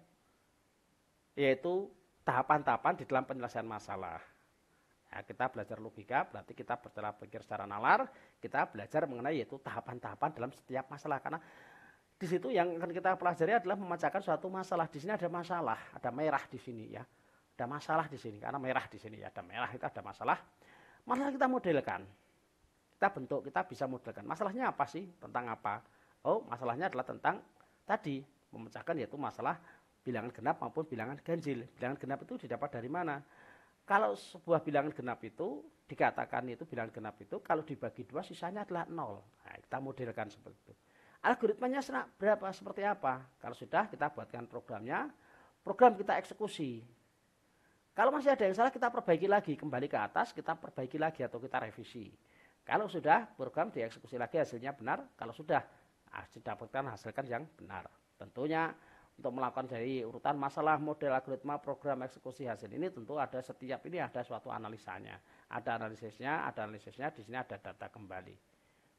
yaitu tahapan-tahapan di dalam penyelesaian masalah. Nah, kita belajar logika, berarti kita bercara pikir secara nalar, kita belajar mengenai yaitu tahapan-tahapan dalam setiap masalah karena di situ yang akan kita pelajari adalah memecahkan suatu masalah. Di sini ada masalah, ada merah di sini ya. Ada masalah di sini karena merah di sini ya, ada merah itu ada masalah. Masalah kita modelkan kita bentuk, kita bisa modelkan. Masalahnya apa sih? Tentang apa? Oh, masalahnya adalah tentang tadi memecahkan yaitu masalah bilangan genap maupun bilangan ganjil. Bilangan genap itu didapat dari mana? Kalau sebuah bilangan genap itu dikatakan itu bilangan genap itu kalau dibagi dua sisanya adalah nol. Nah, kita modelkan seperti itu. Algoritmanya berapa seperti apa? Kalau sudah kita buatkan programnya, program kita eksekusi. Kalau masih ada yang salah kita perbaiki lagi, kembali ke atas kita perbaiki lagi atau kita revisi. Kalau sudah program dieksekusi lagi hasilnya benar, kalau sudah didapatkan hasilkan yang benar. Tentunya untuk melakukan dari urutan masalah model algoritma program eksekusi hasil ini tentu ada setiap ini ada suatu analisanya. Ada analisisnya, ada analisisnya, di sini ada data kembali.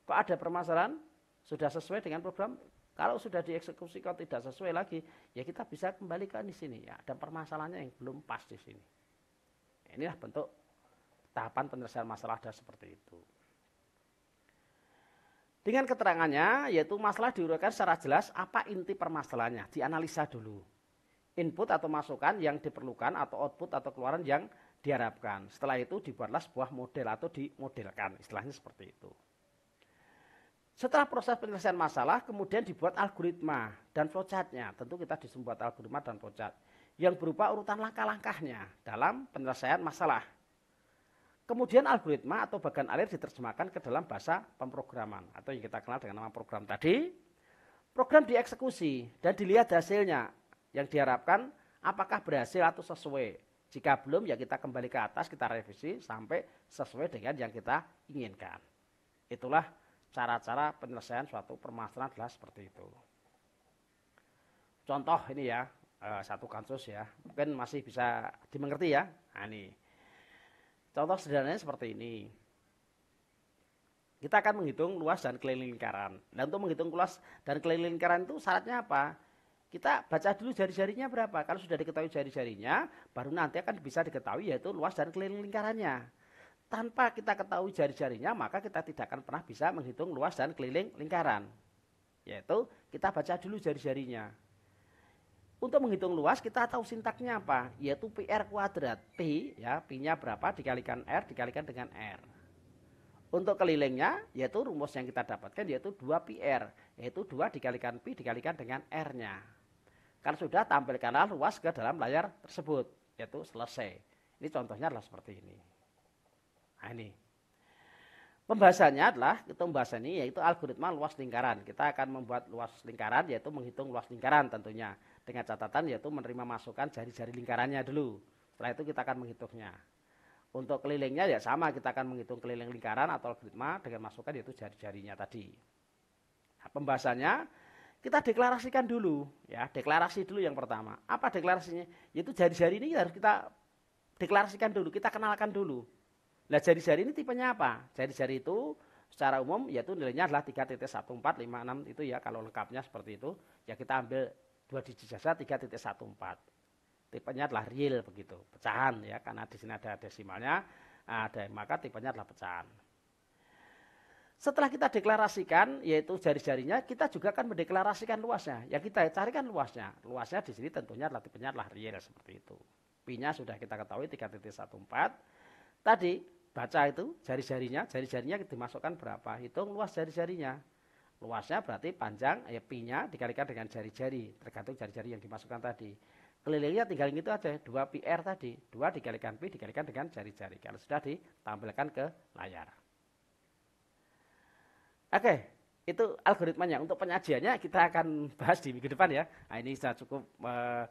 Kok ada permasalahan? Sudah sesuai dengan program? Kalau sudah dieksekusi kalau tidak sesuai lagi, ya kita bisa kembalikan di sini ya. Ada permasalahannya yang belum pas di sini. Inilah bentuk tahapan penyelesaian masalah ada seperti itu. Dengan keterangannya, yaitu masalah diuraikan secara jelas apa inti permasalahannya, dianalisa dulu. Input atau masukan yang diperlukan atau output atau keluaran yang diharapkan. Setelah itu dibuatlah sebuah model atau dimodelkan, istilahnya seperti itu. Setelah proses penyelesaian masalah, kemudian dibuat algoritma dan flowchartnya. Tentu kita disebut algoritma dan flowchart yang berupa urutan langkah-langkahnya dalam penyelesaian masalah. Kemudian algoritma atau bagan alir diterjemahkan ke dalam bahasa pemrograman atau yang kita kenal dengan nama program tadi. Program dieksekusi dan dilihat hasilnya yang diharapkan apakah berhasil atau sesuai. Jika belum ya kita kembali ke atas, kita revisi sampai sesuai dengan yang kita inginkan. Itulah cara-cara penyelesaian suatu permasalahan adalah seperti itu. Contoh ini ya, eh, satu kasus ya, mungkin masih bisa dimengerti ya. Nah, ini Contoh sederhananya seperti ini. Kita akan menghitung luas dan keliling lingkaran. Dan untuk menghitung luas dan keliling lingkaran itu syaratnya apa? Kita baca dulu jari-jarinya berapa. Kalau sudah diketahui jari-jarinya, baru nanti akan bisa diketahui yaitu luas dan keliling lingkarannya. Tanpa kita ketahui jari-jarinya, maka kita tidak akan pernah bisa menghitung luas dan keliling lingkaran. Yaitu kita baca dulu jari-jarinya. Untuk menghitung luas kita tahu sintaknya apa? Yaitu PR kuadrat. P ya, P-nya berapa dikalikan R dikalikan dengan R. Untuk kelilingnya yaitu rumus yang kita dapatkan yaitu 2PR, yaitu 2 dikalikan P dikalikan dengan R-nya. Kalau sudah tampilkanlah luas ke dalam layar tersebut, yaitu selesai. Ini contohnya adalah seperti ini. Nah ini. Pembahasannya adalah kita membahas ini yaitu algoritma luas lingkaran. Kita akan membuat luas lingkaran yaitu menghitung luas lingkaran tentunya dengan catatan yaitu menerima masukan jari-jari lingkarannya dulu. Setelah itu kita akan menghitungnya. Untuk kelilingnya ya sama, kita akan menghitung keliling lingkaran atau algoritma dengan masukan yaitu jari-jarinya tadi. Nah, pembahasannya kita deklarasikan dulu ya, deklarasi dulu yang pertama. Apa deklarasinya? Yaitu jari-jari ini harus kita deklarasikan dulu, kita kenalkan dulu. Nah, jari-jari ini tipenya apa? Jari-jari itu secara umum yaitu nilainya adalah 3.1456 itu ya kalau lengkapnya seperti itu ya kita ambil dua digit jasa 3.14. Tipenya adalah real begitu, pecahan ya karena di sini ada desimalnya, ada maka tipenya adalah pecahan. Setelah kita deklarasikan yaitu jari-jarinya, kita juga akan mendeklarasikan luasnya. Ya kita carikan luasnya. Luasnya di sini tentunya adalah tipenya adalah real seperti itu. Pi-nya sudah kita ketahui tiga titik satu empat Tadi baca itu jari-jarinya, jari-jarinya dimasukkan berapa, hitung luas jari-jarinya. Luasnya berarti panjang, ya pi dikalikan dengan jari-jari, tergantung jari-jari yang dimasukkan tadi. Kelilingnya tinggal itu aja, 2 PR tadi. dua dikalikan pi dikalikan dengan jari-jari. Kalau sudah ditampilkan ke layar. Oke, itu algoritmanya. Untuk penyajiannya kita akan bahas di minggu depan ya. Nah, ini sudah cukup eh,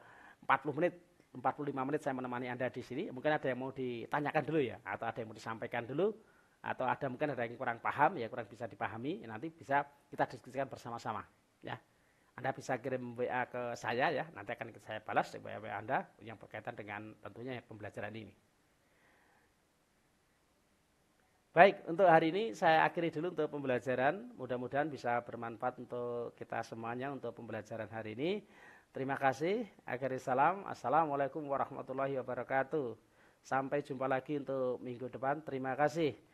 40 menit 45 menit saya menemani Anda di sini. Mungkin ada yang mau ditanyakan dulu ya, atau ada yang mau disampaikan dulu atau ada mungkin ada yang kurang paham ya kurang bisa dipahami ya nanti bisa kita diskusikan bersama-sama ya anda bisa kirim WA ke saya ya nanti akan saya balas di WA Anda yang berkaitan dengan tentunya pembelajaran ini baik untuk hari ini saya akhiri dulu untuk pembelajaran mudah-mudahan bisa bermanfaat untuk kita semuanya untuk pembelajaran hari ini terima kasih akhiri salam assalamualaikum warahmatullahi wabarakatuh sampai jumpa lagi untuk minggu depan terima kasih